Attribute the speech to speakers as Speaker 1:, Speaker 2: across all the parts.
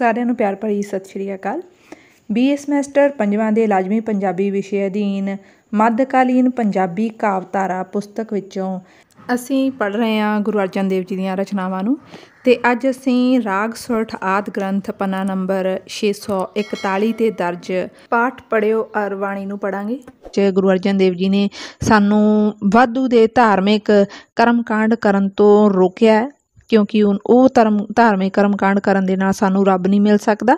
Speaker 1: ਸਾਰਿਆਂ ਨੂੰ ਪਿਆਰ ਭਰੀ ਸਤਿ ਸ਼੍ਰੀ ਅਕਾਲ ਬੀਏ ਮਾਸਟਰ ਪੰਜਵਾਂ ਦੇ ਲਾਜ਼ਮੀ ਪੰਜਾਬੀ ਵਿਸ਼ੇ ਅਧੀਨ ਮੱਧਕਾਲੀਨ ਪੰਜਾਬੀ ਕਾਵਤਾਰਾ ਪੁਸਤਕ ਵਿੱਚੋਂ ਅਸੀਂ ਪੜ ਰਹੇ ਹਾਂ ਗੁਰੂ ਅਰਜਨ ਦੇਵ ਜੀ ਦੀਆਂ ਰਚਨਾਵਾਂ ਨੂੰ ਤੇ ਅੱਜ ਅਸੀਂ ਰਾਗ ਸੁਰਠ ਆਦ ਗ੍ਰੰਥ ਪੰਨਾ ਨੰਬਰ 641 ਤੇ ਦਰਜ ਪਾਠ ਪੜਿਓ ਅਰਵਾਣੀ ਨੂੰ ਪੜਾਂਗੇ ਜੇ ਗੁਰੂ ਅਰਜਨ ਦੇਵ ਜੀ ਨੇ ਸਾਨੂੰ ਵਾਧੂ ਦੇ ਧਾਰਮਿਕ ਕਰਮਕਾਂਡ ਕਰਨ ਤੋਂ ਰੋਕਿਆ ਕਿਉਂਕਿ ਉਹ ਧਰਮ ਧਾਰਮਿਕ ਕਰਮਕਾਂਡ ਕਰਨ ਦੇ ਨਾਲ ਸਾਨੂੰ ਰੱਬ ਨਹੀਂ ਮਿਲ ਸਕਦਾ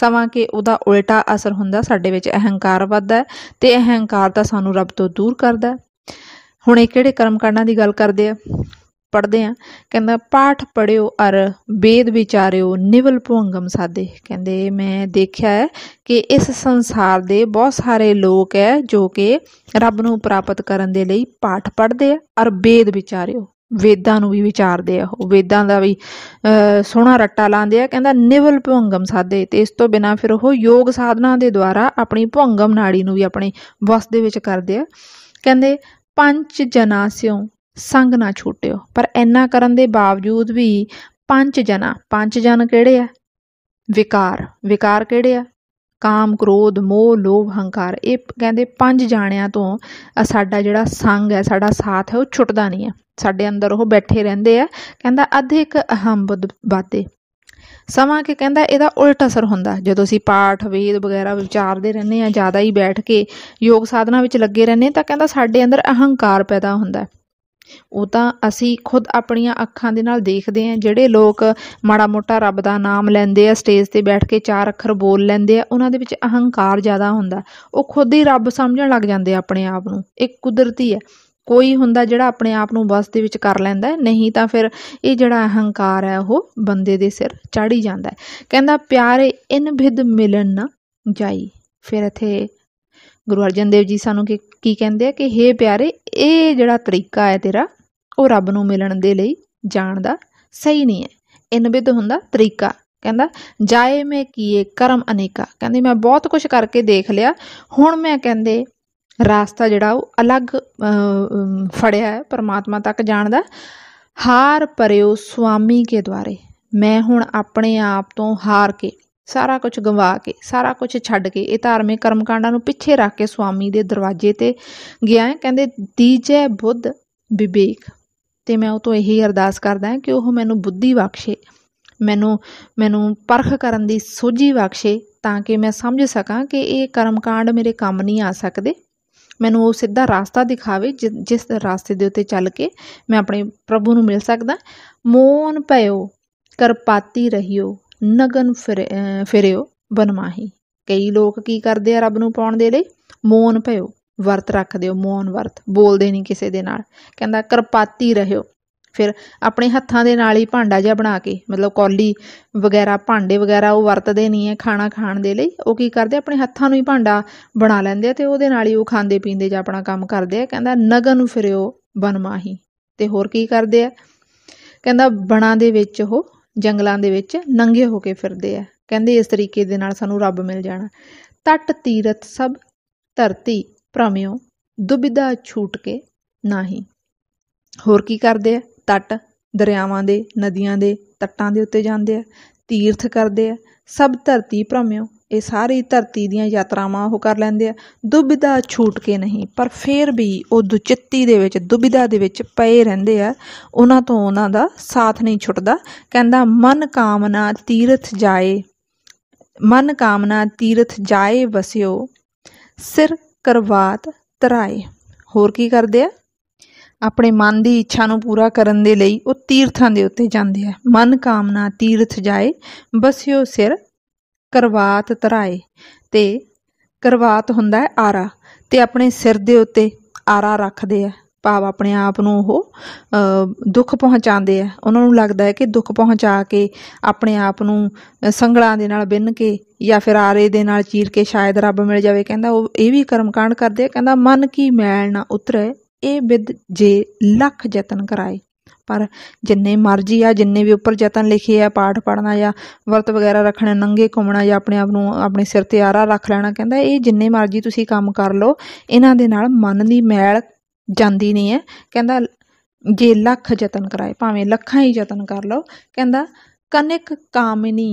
Speaker 1: ਸਮਾਂ ਕਿ ਉਹਦਾ ਉਲਟਾ ਅਸਰ ਹੁੰਦਾ ਸਾਡੇ ਵਿੱਚ ਅਹੰਕਾਰ ਵੱਧਦਾ ਤੇ ਅਹੰਕਾਰ ਤਾਂ ਸਾਨੂੰ ਰੱਬ ਤੋਂ ਦੂਰ ਕਰਦਾ ਹੁਣ ਇਹ ਕਿਹੜੇ ਕਰਮਕਾਂਡਾਂ ਦੀ ਗੱਲ ਕਰਦੇ ਆ ਪੜਦੇ ਆ ਕਹਿੰਦਾ ਪਾਠ ਪੜਿਓ ਅਰ ਵੇਦ ਵਿਚਾਰਿਓ ਨਿਵਲ ਭੁੰਗਮ ਸਾਦੇ ਕਹਿੰਦੇ ਮੈਂ ਦੇਖਿਆ ਹੈ ਕਿ ਇਸ ਸੰਸਾਰ ਦੇ ਬਹੁਤ ਸਾਰੇ ਲੋਕ ਹੈ ਜੋ ਕਿ ਰੱਬ ਨੂੰ ਪ੍ਰਾਪਤ ਕਰਨ ਦੇ ਲਈ ਪਾਠ ਪੜਦੇ ਆ ਅਰ ਵੇਦ ਵਿਚਾਰਿਓ ਵੇਦਾਂ ਨੂੰ ਵੀ ਵਿਚਾਰਦੇ ਆ ਉਹ ਵੇਦਾਂ ਦਾ ਵੀ ਸੋਹਣਾ ਰੱਟਾ ਲਾਉਂਦੇ ਆ ਕਹਿੰਦਾ ਨਿਵਲ ਭੁੰਗਮ ਸਾਦੇ ਤੇ ਇਸ ਤੋਂ ਬਿਨਾ ਫਿਰ ਉਹ ਯੋਗ ਸਾਧਨਾ ਦੇ ਦੁਆਰਾ ਆਪਣੀ ਭੁੰਗਮ ਨਾੜੀ ਨੂੰ ਵੀ ਆਪਣੇ ਵਸ ਦੇ ਵਿੱਚ ਕਰਦੇ ਆ ਕਹਿੰਦੇ ਪੰਜ ਜਨਾ ਸਿਓ ਸੰਗ ਨਾ ਛੋਟਿਓ ਪਰ ਇੰਨਾ ਕਰਨ ਦੇ ਬਾਵਜੂਦ ਵੀ ਪੰਜ ਜਨਾ ਪੰਜ ਜਨ ਕਿਹੜੇ ਆ ਵਿਕਾਰ ਵਿਕਾਰ ਕਿਹੜੇ ਆ ਕਾਮ ਕ੍ਰੋਧ ਮੋਹ ਲੋਭ ਹੰਕਾਰ ਇਹ ਕਹਿੰਦੇ ਪੰਜ ਜਾਣਿਆਂ ਤੋਂ ਸਾਡਾ ਜਿਹੜਾ ਸੰਗ ਹੈ ਸਾਡਾ ਸਾਥ ਹੈ ਉਹ ਛੁੱਟਦਾ ਨਹੀਂ ਹੈ ਸਾਡੇ ਅੰਦਰ ਉਹ ਬੈਠੇ ਰਹਿੰਦੇ ਆ ਕਹਿੰਦਾ ਅਧਿਕ ਅਹੰਮ ਬਾਤੇ ਸਮਾਂ ਕੇ ਕਹਿੰਦਾ ਇਹਦਾ ਉਲਟ ਅਸਰ ਹੁੰਦਾ ਜਦੋਂ ਅਸੀਂ ਪਾਠ ਵੇਦ ਵਗੈਰਾ ਵਿਚਾਰਦੇ ਰਹਿੰਦੇ ਆ ਜ਼ਿਆਦਾ ਹੀ ਬੈਠ ਕੇ ਯੋਗ ਸਾਧਨਾ ਵਿੱਚ ਲੱਗੇ ਰਹਿੰਦੇ ਤਾਂ ਕਹਿੰਦਾ ਸਾਡੇ ਅੰਦਰ ਅਹੰਕਾਰ ਪੈਦਾ ਹੁੰਦਾ ਉਹ ਤਾਂ ਅਸੀਂ ਖੁਦ ਆਪਣੀਆਂ ਅੱਖਾਂ ਦੇ ਨਾਲ ਦੇਖਦੇ ਹਾਂ ਜਿਹੜੇ ਲੋਕ ਮਾੜਾ ਮੋਟਾ ਰੱਬ ਦਾ ਨਾਮ ਲੈਂਦੇ ਆ ਸਟੇਜ ਤੇ ਬੈਠ ਕੇ ਚਾਰ ਅੱਖਰ ਬੋਲ ਲੈਂਦੇ ਆ ਉਹਨਾਂ ਦੇ ਵਿੱਚ ਅਹੰਕਾਰ ਜ਼ਿਆਦਾ ਹੁੰਦਾ ਉਹ ਖੁਦ ਹੀ ਰੱਬ ਸਮਝਣ ਲੱਗ ਜਾਂਦੇ ਆ ਆਪਣੇ ਆਪ ਨੂੰ ਇਹ ਕੁਦਰਤੀ ਹੈ ਕੋਈ ਹੁੰਦਾ ਜਿਹੜਾ ਆਪਣੇ ਆਪ ਨੂੰ ਬਸ ਦੇ ਵਿੱਚ ਕਰ ਲੈਂਦਾ ਨਹੀਂ ਤਾਂ ਫਿਰ ਇਹ ਜਿਹੜਾ ਅਹੰਕਾਰ ਹੈ ਉਹ ਬੰਦੇ ਦੇ ਸਿਰ ਚੜ ਹੀ ਜਾਂਦਾ ਕਹਿੰਦਾ ਪਿਆਰੇ ਇਨ ਵਿਦ ਮਿਲਨ ਨਾ ਜਾਈ ਫਿਰ ਇਥੇ ਗੁਰੂ ਅਰਜਨ ਦੇਵ ਜੀ ਸਾਨੂੰ ਕੀ ਕਹਿੰਦੇ ਆ ਕਿ हे ਪਿਆਰੇ ਇਹ ਜਿਹੜਾ ਤਰੀਕਾ ਹੈ ਤੇਰਾ ਉਹ ਰੱਬ ਨੂੰ ਮਿਲਣ ਦੇ ਲਈ ਜਾਣ ਦਾ ਸਹੀ ਨਹੀਂ ਹੈ ਇਨਬਿਦ ਹੁੰਦਾ ਤਰੀਕਾ ਕਹਿੰਦਾ ਜਾਏ ਮੈਂ ਕੀਏ ਕਰਮ ਅਨੇਕਾ ਕਹਿੰਦੇ ਮੈਂ ਬਹੁਤ ਕੁਝ ਕਰਕੇ ਦੇਖ ਲਿਆ ਹੁਣ ਮੈਂ ਕਹਿੰਦੇ ਰਾਸਤਾ ਜਿਹੜਾ ਉਹ ਅਲੱਗ ਫੜਿਆ ਹੈ ਪਰਮਾਤਮਾ ਤੱਕ ਜਾਣ ਦਾ ਹਾਰ ਪਰਿਓ ਸੁਆਮੀ ਕੇ ਦੁਆਰੇ ਮੈਂ ਹੁਣ ਆਪਣੇ ਆਪ ਤੋਂ ਹਾਰ ਕੇ ਸਾਰਾ ਕੁਝ ਗਵਾ ਕੇ ਸਾਰਾ ਕੁਝ ਛੱਡ ਕੇ ਇਹ ਧਾਰਮਿਕ ਕਰਮਕਾਂਡਾਂ ਨੂੰ ਪਿੱਛੇ ਰੱਖ ਕੇ ਸੁਆਮੀ ਦੇ ਦਰਵਾਜ਼ੇ ਤੇ ਗਿਆ ਕਹਿੰਦੇ ਦੀਜੈ ਬੁੱਧ ਵਿਵੇਕ ਤੇ ਮੈਂ ਉਹ ਤੋਂ ਇਹੀ ਅਰਦਾਸ ਕਰਦਾ ਹਾਂ ਕਿ ਉਹ ਮੈਨੂੰ ਬੁੱਧੀ ਬਖਸ਼ੇ ਮੈਨੂੰ ਮੈਨੂੰ ਪਰਖ ਕਰਨ ਦੀ ਸੋਝੀ ਬਖਸ਼ੇ ਤਾਂ ਕਿ ਮੈਂ ਸਮਝ ਸਕਾਂ ਕਿ ਇਹ ਕਰਮਕਾਂਡ ਮੇਰੇ ਕੰਮ ਨਹੀਂ ਆ ਸਕਦੇ ਮੈਨੂੰ ਉਹ ਸਿੱਧਾ ਰਸਤਾ ਦਿਖਾਵੇ ਜਿਸ ਰਸਤੇ ਦੇ ਉੱਤੇ ਚੱਲ ਕੇ ਮੈਂ ਆਪਣੇ ਪ੍ਰਭੂ ਨੂੰ ਮਿਲ ਸਕਦਾ ਮੋਨ ਭਇਓ ਕਰਪਾਤੀ ਰਹਿਓ ਨਗਨ ਫਿਰਿਓ ਬਨਮਾਹੀ ਕਈ ਲੋਕ ਕੀ ਕਰਦੇ ਆ ਰੱਬ ਨੂੰ ਪਾਉਣ ਦੇ ਲਈ ਮੌਨ ਭਇਓ ਵਰਤ ਰੱਖਦੇ ਹੋ ਮੌਨ ਵਰਤ ਬੋਲਦੇ ਨਹੀਂ ਕਿਸੇ ਦੇ ਨਾਲ ਕਹਿੰਦਾ ਕਰਪਾਤੀ ਰਹਿਓ ਫਿਰ ਆਪਣੇ ਹੱਥਾਂ ਦੇ ਨਾਲ ਹੀ ਭਾਂਡਾ ਜਿਹਾ ਬਣਾ ਕੇ ਮਤਲਬ ਕੌਲੀ ਵਗੈਰਾ ਭਾਂਡੇ ਵਗੈਰਾ ਉਹ ਵਰਤਦੇ ਨਹੀਂ ਹੈ ਖਾਣਾ ਖਾਣ ਦੇ ਲਈ ਉਹ ਕੀ ਕਰਦੇ ਆਪਣੇ ਹੱਥਾਂ ਨੂੰ ਹੀ ਭਾਂਡਾ ਬਣਾ ਲੈਂਦੇ ਤੇ ਉਹਦੇ ਨਾਲ ਹੀ ਉਹ ਖਾਂਦੇ ਪੀਂਦੇ ਜਾਂ ਆਪਣਾ ਕੰਮ ਕਰਦੇ ਆ ਕਹਿੰਦਾ ਨਗਨ ਫਿਰਿਓ ਬਨਮਾਹੀ ਤੇ ਹੋਰ ਕੀ ਕਰਦੇ ਆ ਕਹਿੰਦਾ ਬਣਾ ਦੇ ਵਿੱਚ ਉਹ ਜੰਗਲਾਂ ਦੇ ਵਿੱਚ ਨੰਗੇ ਹੋ ਕੇ ਫਿਰਦੇ ਆ ਕਹਿੰਦੇ ਇਸ ਤਰੀਕੇ ਦੇ ਨਾਲ ਸਾਨੂੰ ਰੱਬ ਮਿਲ ਜਾਣਾ ਟੱਟ ਤੀਰਥ ਸਭ ਧਰਤੀ ਭ੍ਰਮਿਓ ਦੁਬਿਧਾ ਛੂਟ ਕੇ ਨਹੀਂ ਹੋਰ ਕੀ ਕਰਦੇ ਆ ਟੱਟ ਦਰਿਆਵਾਂ ਦੇ ਨਦੀਆਂ ਦੇ ਟੱਟਾਂ ਦੇ ਉੱਤੇ ਜਾਂਦੇ ਆ ਤੀਰਥ ਕਰਦੇ ਆ ਸਭ ਧਰਤੀ ਭ੍ਰਮਿਓ ਇਹ ਸਾਰੀ ਧਰਤੀ ਦੀਆਂ ਯਾਤਰਾਵਾਂ ਉਹ ਕਰ ਲੈਂਦੇ ਆ ਦੁਬਿਧਾ ਛੂਟ ਕੇ ਨਹੀਂ ਪਰ ਫੇਰ ਵੀ ਉਹ ਦੁਚਿੱਤੀ ਦੇ ਵਿੱਚ ਦੁਬਿਧਾ ਦੇ ਵਿੱਚ ਪਏ ਰਹਿੰਦੇ ਆ ਉਹਨਾਂ ਤੋਂ ਉਹਨਾਂ ਦਾ ਸਾਥ ਨਹੀਂ ਛੁੱਟਦਾ ਕਹਿੰਦਾ ਮਨ ਕਾਮਨਾ ਤੀਰਥ ਜਾਏ ਮਨ ਕਾਮਨਾ ਤੀਰਥ ਜਾਏ ਵਸਿਓ ਸਿਰ ਕਰਵਾਤ ਤਰਾਏ ਹੋਰ ਕੀ ਕਰਦੇ ਆ ਆਪਣੇ ਮਨ ਦੀ ਇੱਛਾ ਨੂੰ ਪੂਰਾ ਕਰਨ ਦੇ ਲਈ ਉਹ ਤੀਰਥਾਂ ਦੇ ਉੱਤੇ ਜਾਂਦੇ ਆ ਮਨ ਕਾਮਨਾ ਤੀਰਥ ਜਾਏ ਬਸਿਓ ਸਿਰ ਕਰਵਾਤ ਧਰਾਏ ਤੇ ਕਰਵਾਤ ਹੁੰਦਾ ਹੈ ਆਰਾ ਤੇ ਆਪਣੇ ਸਿਰ ਦੇ ਉੱਤੇ ਆਰਾ ਰੱਖਦੇ ਆ ਭਾਵ ਆਪਣੇ ਆਪ ਨੂੰ ਉਹ ਦੁੱਖ ਪਹੁੰਚਾਉਂਦੇ ਆ ਉਹਨਾਂ ਨੂੰ ਲੱਗਦਾ ਹੈ ਕਿ ਦੁੱਖ ਪਹੁੰਚਾ ਕੇ ਆਪਣੇ ਆਪ ਨੂੰ ਸੰਗਲਾਂ ਦੇ ਨਾਲ ਬਿੰਨ ਕੇ ਜਾਂ ਫਿਰ ਆਰੇ ਦੇ ਨਾਲ ਚੀਰ ਕੇ ਸ਼ਾਇਦ ਰੱਬ ਮਿਲ ਜਾਵੇ ਕਹਿੰਦਾ ਉਹ ਇਹ ਵੀ ਕਰਮਕਾਂਡ ਕਰਦੇ ਆ ਕਹਿੰਦਾ ਮਨ ਕੀ ਮੈਲ ਨਾ ਉਤਰੇ ਇਹ ਵਿਦ ਜੇ ਲੱਖ ਯਤਨ ਕਰਾਏ ਪਰ ਜਿੰਨੇ ਮਰਜ਼ੀ ਆ ਜਿੰਨੇ ਵੀ ਉੱਪਰ ਯਤਨ ਲਿਖੇ ਆ ਪਾਠ ਪੜਨਾ ਜਾਂ ਵਰਤ ਵਗੈਰਾ ਰੱਖਣਾ ਨੰਗੇ ਘੁੰਮਣਾ ਜਾਂ ਆਪਣੇ ਆਪ ਨੂੰ ਆਪਣੇ ਸਿਰ ਤੇ ਆਰਾ ਰੱਖ ਲੈਣਾ ਕਹਿੰਦਾ ਇਹ ਜਿੰਨੇ ਮਰਜ਼ੀ ਤੁਸੀਂ ਕੰਮ ਕਰ ਲਓ ਇਹਨਾਂ ਦੇ ਨਾਲ ਮਨ ਦੀ ਮੈਲ ਜਾਂਦੀ ਨਹੀਂ ਹੈ ਕਹਿੰਦਾ ਜੇ ਲੱਖ ਯਤਨ ਕਰਾਏ ਭਾਵੇਂ ਲੱਖਾਂ ਹੀ ਯਤਨ ਕਰ ਲਓ ਕਹਿੰਦਾ ਕਨਿਕ ਕਾਮਿਨੀ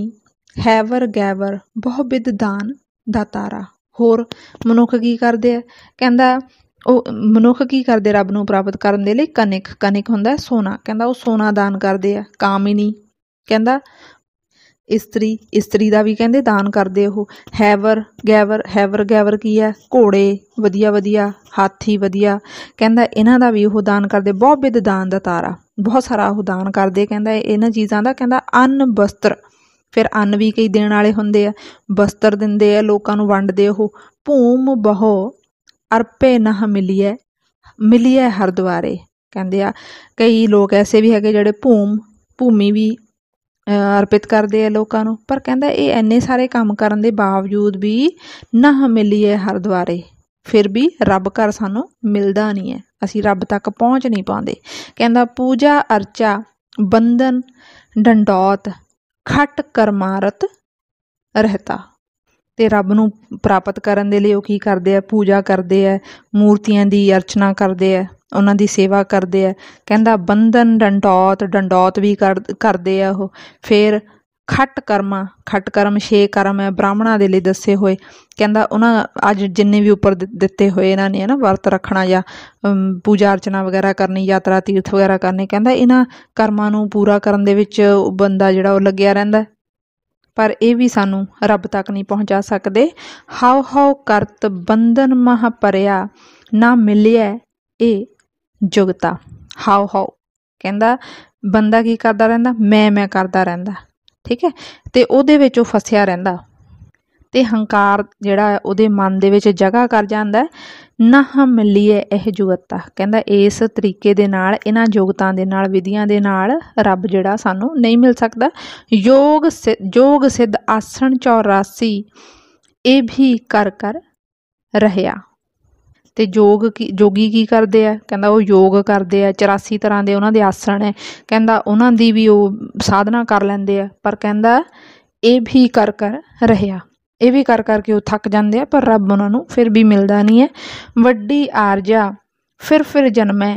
Speaker 1: ਹੈਵਰ ਗੈਵਰ ਬਹੁ ਵਿਦਦਾਨ ਦਾਤਾਰਾ ਹੋਰ ਮਨੁੱਖ ਕੀ ਕਰਦੇ ਆ ਕਹਿੰਦਾ ਉਹ ਮਨੁੱਖ ਕੀ ਕਰਦੇ ਰੱਬ ਨੂੰ ਪ੍ਰਾਪਤ ਕਰਨ ਦੇ ਲਈ ਕਨਿਕ ਕਨਿਕ ਹੁੰਦਾ ਸੋਨਾ ਕਹਿੰਦਾ ਉਹ ਸੋਨਾ ਦਾਨ ਕਰਦੇ ਆ ਕਾਮਿਨੀ ਕਹਿੰਦਾ ਇਸਤਰੀ ਇਸਤਰੀ ਦਾ ਵੀ ਕਹਿੰਦੇ ਦਾਨ ਕਰਦੇ ਉਹ ਹੈਵਰ ਗੈਵਰ ਹੈਵਰ ਗੈਵਰ ਕੀ ਹੈ ਘੋੜੇ ਵਧੀਆ ਵਧੀਆ ਹਾਥੀ ਵਧੀਆ ਕਹਿੰਦਾ ਇਹਨਾਂ ਦਾ ਵੀ ਉਹ ਦਾਨ ਕਰਦੇ ਬਹੁਤ ਵਿਦ ਦਾਨ ਦਾ ਤਾਰਾ ਬਹੁਤ ਸਾਰਾ ਉਹ ਦਾਨ ਕਰਦੇ ਕਹਿੰਦਾ ਇਹਨਾਂ ਚੀਜ਼ਾਂ ਦਾ ਕਹਿੰਦਾ ਅੰਨ ਬਸਤਰ ਫਿਰ ਅੰਨ ਵੀ ਕਈ ਦੇਣ ਵਾਲੇ ਹੁੰਦੇ ਆ ਬਸਤਰ ਦਿੰਦੇ ਆ ਲੋਕਾਂ ਨੂੰ ਵੰਡਦੇ ਉਹ ਭੂਮ ਬਹੁ ਅਰਪੇ ਨਹ ਮਿਲੀਏ ਮਿਲੀਏ ਹਰ ਦੁਆਰੇ ਕਹਿੰਦੇ ਆ ਕਈ ਲੋਕ ਐਸੇ ਵੀ ਹੈਗੇ ਜਿਹੜੇ ਭੂਮ ਭੂਮੀ ਵੀ ਅਰਪਿਤ ਕਰਦੇ ਆ ਲੋਕਾਂ ਨੂੰ ਪਰ ਕਹਿੰਦਾ ਇਹ ਐਨੇ ਸਾਰੇ ਕੰਮ ਕਰਨ ਦੇ ਬਾਵਜੂਦ ਵੀ ਨਾ ਮਿਲੀਏ ਹਰ ਦੁਆਰੇ ਫਿਰ ਵੀ ਰੱਬ ਘਰ ਸਾਨੂੰ ਮਿਲਦਾ ਨਹੀਂ ਹੈ ਅਸੀਂ ਰੱਬ ਤੱਕ ਪਹੁੰਚ ਨਹੀਂ ਪਾਉਂਦੇ ਕਹਿੰਦਾ ਪੂਜਾ ਅਰਚਾ ਬੰਦਨ ਡੰਡੋਤ ਖਟ ਕਰਮਾਰਤ ਰਹਤਾ ਤੇ ਰੱਬ ਨੂੰ ਪ੍ਰਾਪਤ ਕਰਨ ਦੇ ਲਈ ਉਹ ਕੀ ਕਰਦੇ ਆ ਪੂਜਾ ਕਰਦੇ ਆ ਮੂਰਤੀਆਂ ਦੀ ਅਰਚਨਾ ਕਰਦੇ ਆ ਉਹਨਾਂ ਦੀ ਸੇਵਾ ਕਰਦੇ ਆ ਕਹਿੰਦਾ ਬੰਧਨ ਡੰਡੌਤ ਡੰਡੌਤ ਵੀ ਕਰਦੇ ਆ ਉਹ ਫਿਰ ਖੱਟ ਕਰਮਾ ਖੱਟ ਕਰਮ ਛੇ ਕਰਮ ਹੈ ਬ੍ਰਾਹਮਣਾ ਦੇ ਲਈ ਦੱਸੇ ਹੋਏ ਕਹਿੰਦਾ ਉਹਨਾਂ ਅੱਜ ਜਿੰਨੇ ਵੀ ਉੱਪਰ ਦਿੱਤੇ ਹੋਏ ਇਹਨਾਂ ਨੇ ਹਨਾ ਵਰਤ ਰੱਖਣਾ ਜਾਂ ਪੂਜਾ ਅਰਚਨਾ ਵਗੈਰਾ ਕਰਨੀ ਯਾਤਰਾ ਤੀਰਥ ਵਗੈਰਾ ਕਰਨੇ ਕਹਿੰਦਾ ਇਹਨਾਂ ਕਰਮਾਂ ਨੂੰ ਪੂਰਾ ਕਰਨ ਦੇ ਵਿੱਚ ਬੰਦਾ ਜਿਹੜਾ ਉਹ ਲੱਗਿਆ ਰਹਿੰਦਾ ਪਰ ਇਹ ਵੀ ਸਾਨੂੰ ਰੱਬ ਤੱਕ ਨਹੀਂ ਪਹੁੰਚਾ ਸਕਦੇ ਹਾਉ ਹਾਉ ਕਰਤ ਬੰਧਨ ਮਹਾ ਪਰਿਆ ਨਾ ਮਿਲਿਆ ਇਹ ਜੁਗਤਾ ਹਾਉ ਹਾਉ ਕਹਿੰਦਾ ਬੰਦਾ ਕੀ ਕਰਦਾ ਰਹਿੰਦਾ ਮੈਂ ਮੈਂ ਕਰਦਾ ਰਹਿੰਦਾ ਠੀਕ ਹੈ ਤੇ ਉਹਦੇ ਵਿੱਚ ਉਹ ਫਸਿਆ ਰਹਿੰਦਾ ਤੇ ਹੰਕਾਰ ਜਿਹੜਾ ਉਹਦੇ ਮਨ ਦੇ ਵਿੱਚ ਜਗ੍ਹਾ ਕਰ ਜਾਂਦਾ ਨਾ ਹਮ ਮਿਲੀਏ ਇਹ ਜੁਗਤਾ ਕਹਿੰਦਾ ਇਸ ਤਰੀਕੇ ਦੇ ਨਾਲ ਇਹਨਾਂ ਯੋਗਤਾਂ ਦੇ ਨਾਲ ਵਿਧੀਆਂ ਦੇ ਨਾਲ ਰੱਬ ਜਿਹੜਾ ਸਾਨੂੰ ਨਹੀਂ ਮਿਲ ਸਕਦਾ ਯੋਗ ਯੋਗ ਸਿੱਧ ਆਸਣ 84 ਇਹ ਵੀ ਕਰ ਕਰ ਰਹਿਆ ਤੇ ਯੋਗ ਕੀ ਜੋਗੀ ਕੀ ਕਰਦੇ ਆ ਕਹਿੰਦਾ ਉਹ ਯੋਗ ਕਰਦੇ ਆ 84 ਤਰ੍ਹਾਂ ਦੇ ਉਹਨਾਂ ਦੇ ਆਸਣ ਹੈ ਕਹਿੰਦਾ ਉਹਨਾਂ ਦੀ ਵੀ ਉਹ ਸਾਧਨਾ ਕਰ ਲੈਂਦੇ ਆ ਪਰ ਕਹਿੰਦਾ ਇਹ ਵੀ ਕਰ ਕਰ ਰਹਿਆ ਇਹ ਵੀ ਕਰ ਕਰਕੇ ਉਹ ਥੱਕ ਜਾਂਦੇ ਆ ਪਰ ਰੱਬ ਉਹਨਾਂ ਨੂੰ ਫਿਰ ਵੀ ਮਿਲਦਾ ਨਹੀਂ ਹੈ ਵੱਡੀ ਆਰਜਾ ਫਿਰ ਫਿਰ ਜਨਮੈ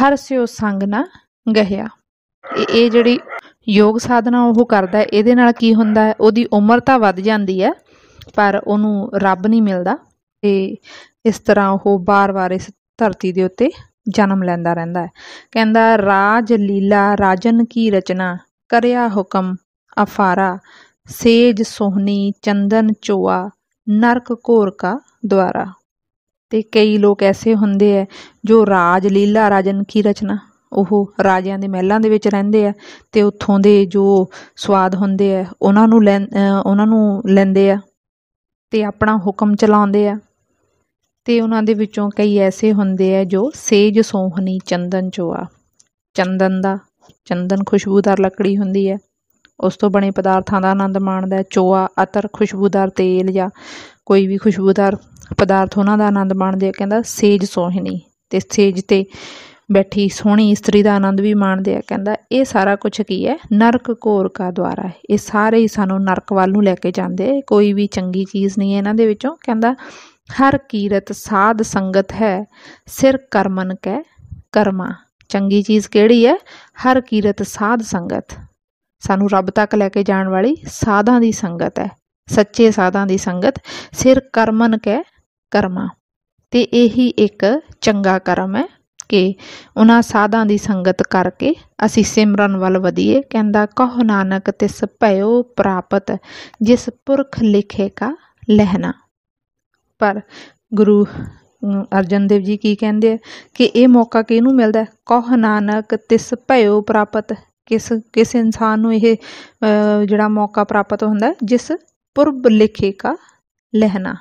Speaker 1: ਹਰ ਸਿਓ ਸੰਗ ਨਾ ਗਹਿਆ ਇਹ ਜਿਹੜੀ ਯੋਗ ਸਾਧਨਾ ਉਹ ਕਰਦਾ ਹੈ ਇਹਦੇ ਨਾਲ ਕੀ ਹੁੰਦਾ ਹੈ ਉਹਦੀ ਉਮਰ ਤਾਂ ਵੱਧ ਜਾਂਦੀ ਹੈ ਪਰ ਉਹਨੂੰ ਰੱਬ ਨਹੀਂ ਮਿਲਦਾ ਤੇ ਇਸ ਤਰ੍ਹਾਂ ਉਹ ਬਾਰ-ਬਾਰ ਇਸ ਧਰਤੀ ਦੇ ਉੱਤੇ ਜਨਮ ਲੈਂਦਾ ਰਹਿੰਦਾ ਹੈ ਕਹਿੰਦਾ ਰਾਜ ਲੀਲਾ ਰਾਜਨ ਕੀ ਰਚਨਾ ਕਰਿਆ ਹੁਕਮ ਅਫਾਰਾ ਸੇਜ ਸੋਹਣੀ ਚੰਦਨ ਚੋਆ ਨਰਕ ਘੋਰ ਕਾ ਦੁਆਰਾ ਤੇ ਕਈ ਲੋਕ ਐਸੇ ਹੁੰਦੇ ਐ ਜੋ ਰਾਜ ਲੀਲਾ ਰਾਜਨ ਕੀ ਰਚਨਾ ਉਹ ਰਾਜਿਆਂ ਦੇ ਮਹਿਲਾਂ ਦੇ ਵਿੱਚ ਰਹਿੰਦੇ ਆ ਤੇ ਉੱਥੋਂ ਦੇ ਜੋ ਸਵਾਦ ਹੁੰਦੇ ਆ ਉਹਨਾਂ ਨੂੰ ਉਹਨਾਂ ਨੂੰ ਲੈਂਦੇ ਆ ਤੇ ਆਪਣਾ ਹੁਕਮ ਚਲਾਉਂਦੇ ਆ ਤੇ ਉਹਨਾਂ ਦੇ ਵਿੱਚੋਂ ਕਈ ਐਸੇ ਹੁੰਦੇ ਆ ਜੋ ਸੇਜ ਸੋਹਣੀ ਚੰਦਨ ਚੋਆ ਚੰਦਨ ਦਾ ਚੰਦਨ ਖੁਸ਼ਬੂਦਾਰ ਲੱਕੜੀ ਹੁੰਦੀ ਹੈ ਉਸ ਤੋਂ ਬਣੇ ਪਦਾਰਥਾਂ ਦਾ ਆਨੰਦ ਮਾਣਦਾ ਹੈ ਚੋਆ ਅਤਰ ਖੁਸ਼ਬੂਦਾਰ ਤੇਲ ਜਾਂ ਕੋਈ ਵੀ ਖੁਸ਼ਬੂਦਾਰ ਪਦਾਰਥ ਉਹਨਾਂ ਦਾ ਆਨੰਦ ਮਾਣਦੇ ਆ ਕਹਿੰਦਾ ਸੇਜ ਸੋਹਣੀ ਤੇ ਸੇਜ ਤੇ ਬੈਠੀ ਸੋਹਣੀ ਇਸਤਰੀ ਦਾ ਆਨੰਦ ਵੀ ਮਾਣਦੇ ਆ ਕਹਿੰਦਾ ਇਹ ਸਾਰਾ ਕੁਝ ਕੀ ਹੈ ਨਰਕ ਕੋਰ ਕਾ ਦੁਆਰਾ ਹੈ ਇਹ ਸਾਰੇ ਹੀ ਸਾਨੂੰ ਨਰਕ ਵੱਲ ਨੂੰ ਲੈ ਕੇ ਜਾਂਦੇ ਕੋਈ ਵੀ ਚੰਗੀ ਚੀਜ਼ ਨਹੀਂ ਹੈ ਇਹਨਾਂ ਦੇ ਵਿੱਚੋਂ ਕਹਿੰਦਾ ਹਰ ਕੀਰਤ ਸਾਧ ਸੰਗਤ ਹੈ ਸਿਰ ਕਰਮਨ ਕੈ ਕਰਮਾ ਚੰਗੀ ਚੀਜ਼ ਕਿਹੜੀ ਹੈ ਹਰ ਕੀਰਤ ਸਾਧ ਸੰਗਤ ਸਾਨੂੰ ਰੱਬ ਤੱਕ ਲੈ ਕੇ ਜਾਣ ਵਾਲੀ ਸਾਧਾਂ ਦੀ ਸੰਗਤ ਹੈ ਸੱਚੇ ਸਾਧਾਂ ਦੀ ਸੰਗਤ ਸਿਰ ਕਰਮਨ ਕੈ ਕਰਮਾ ਤੇ ਇਹੀ ਇੱਕ ਚੰਗਾ ਕਰਮ ਹੈ ਕਿ ਉਹਨਾਂ ਸਾਧਾਂ ਦੀ ਸੰਗਤ ਕਰਕੇ ਅਸੀਂ ਸਿਮਰਨ ਵੱਲ ਵਧੀਏ ਕਹਿੰਦਾ ਕਹ ਨਾਨਕ ਤਿਸ ਭਇਓ ਪ੍ਰਾਪਤ ਜਿਸ ਪੁਰਖ ਲਿਖੇ ਕਾ ਲਹਿਣਾ ਪਰ ਗੁਰੂ ਅਰਜਨ ਦੇਵ ਜੀ ਕੀ ਕਹਿੰਦੇ ਆ ਕਿ ਇਹ ਮੌਕਾ ਕਿਹਨੂੰ ਮਿਲਦਾ ਕਹ ਨਾਨਕ ਤਿਸ ਭਇਓ ਪ੍ਰਾਪਤ ਕਿਸ ਕਿਸ ਇਨਸਾਨ ਨੂੰ ਇਹ ਜਿਹੜਾ ਮੌਕਾ ਪ੍ਰਾਪਤ ਹੁੰਦਾ ਜਿਸ ਪੁਰਬ ਲਿਖੇ ਕਾ ਲਹਿਣਾ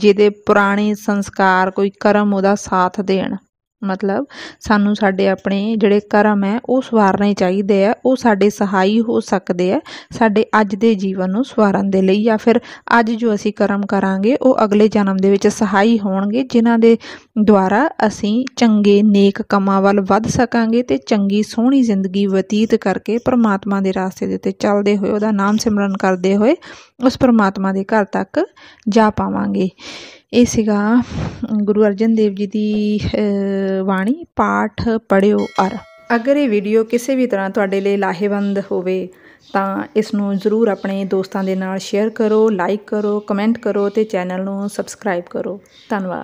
Speaker 1: ਜਿਹਦੇ ਪੁਰਾਣੇ ਸੰਸਕਾਰ ਕੋਈ ਕਰਮ ਉਹਦਾ ਸਾਥ ਦੇਣ ਮਤਲਬ ਸਾਨੂੰ ਸਾਡੇ ਆਪਣੇ ਜਿਹੜੇ ਕਰਮ ਹੈ ਉਹ ਸਵਾਰਨੇ ਚਾਹੀਦੇ ਆ ਉਹ ਸਾਡੇ ਸਹਾਈ ਹੋ ਸਕਦੇ ਆ ਸਾਡੇ ਅੱਜ ਦੇ ਜੀਵਨ ਨੂੰ ਸਵਾਰਨ ਦੇ ਲਈ ਜਾਂ ਫਿਰ ਅੱਜ ਜੋ ਅਸੀਂ ਕਰਮ ਕਰਾਂਗੇ ਉਹ ਅਗਲੇ ਜਨਮ ਦੇ ਵਿੱਚ ਸਹਾਈ ਹੋਣਗੇ ਜਿਨ੍ਹਾਂ ਦੇ ਦੁਆਰਾ ਅਸੀਂ ਚੰਗੇ ਨੇਕ ਕਮਾਂ ਵੱਲ ਵੱਧ ਸਕਾਂਗੇ ਤੇ ਚੰਗੀ ਸੋਹਣੀ ਜ਼ਿੰਦਗੀ ਬਤੀਤ ਕਰਕੇ ਪ੍ਰਮਾਤਮਾ ਦੇ ਰਾਸਤੇ ਦੇ ਉੱਤੇ ਚੱਲਦੇ ਹੋਏ ਉਹਦਾ ਨਾਮ ਸਿਮਰਨ ਕਰਦੇ ਹੋਏ ਉਸ ਪ੍ਰਮਾਤਮਾ ਦੇ ਘਰ ਤੱਕ ਜਾ ਪਾਵਾਂਗੇ ਇਹ ਸੀਗਾ ਗੁਰੂ ਅਰਜਨ ਦੇਵ ਜੀ ਦੀ ਬਾਣੀ ਪਾਠ ਪੜਿਓ ਅਰ ਅਗਰ ਇਹ ਵੀਡੀਓ ਕਿਸੇ ਵੀ ਤਰ੍ਹਾਂ ਤੁਹਾਡੇ ਲਈ ਲਾਹੇਵੰਦ ਹੋਵੇ ਤਾਂ ਇਸ ਨੂੰ ਜ਼ਰੂਰ ਆਪਣੇ ਦੋਸਤਾਂ ਦੇ ਨਾਲ ਸ਼ੇਅਰ ਕਰੋ ਲਾਈਕ ਕਰੋ ਕਮੈਂਟ ਕਰੋ ਤੇ ਚੈਨਲ ਨੂੰ ਸਬਸਕ੍ਰਾਈਬ ਕਰੋ ਧੰਨਵਾਦ